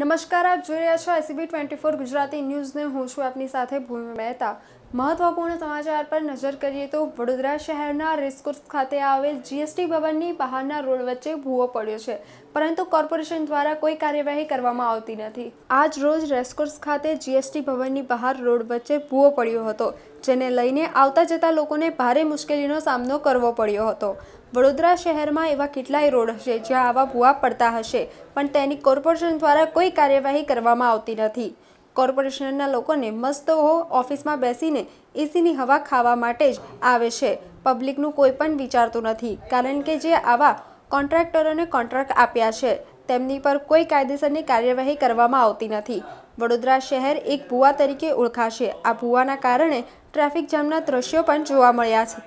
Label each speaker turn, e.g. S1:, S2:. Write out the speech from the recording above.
S1: નમસ્કાર આપ જોઈ રહ્યા છો એસીબી ટ્વેન્ટી ફોર ગુજરાતી ન્યૂઝને હું છું આપની સાથે ભૂમિ મહેતા મહત્વપૂર્ણ સમાચાર પર નજર કરીએ તો વડોદરા શહેરના રેસકોર્સ ખાતે આવેલ જીએસટી ભવનની બહારના રોડ વચ્ચે ભૂવો પડ્યો છે પરંતુ કોર્પોરેશન દ્વારા કોઈ કાર્યવાહી કરવામાં આવતી નથી આજ રોજ રેસકોર્સ ખાતે જીએસટી ભવનની બહાર રોડ વચ્ચે ભૂવો પડ્યો હતો જેને લઈને આવતા જતા લોકોને ભારે મુશ્કેલીનો સામનો કરવો પડ્યો હતો વડોદરા શહેરમાં એવા કેટલાય રોડ હશે જ્યાં આવા ભૂવા પડતા હશે પણ તેની કોર્પોરેશન દ્વારા કોઈ કાર્યવાહી કરવામાં આવતી નથી કોર્પોરેશનના લોકોને મસ્ત હો ઓફિસમાં બેસીને એસીની હવા ખાવા માટે જ આવે છે પબ્લિકનું કોઈ પણ વિચારતું નથી કારણ કે જે આવા કોન્ટ્રાક્ટરોને કોન્ટ્રાક્ટ આપ્યા છે તેમની પર કોઈ કાયદેસરની કાર્યવાહી કરવામાં આવતી નથી વડોદરા શહેર એક ભુવા તરીકે ઓળખાશે આ ભુવાના કારણે ટ્રાફિક જામના દ્રશ્યો પણ જોવા મળ્યા છે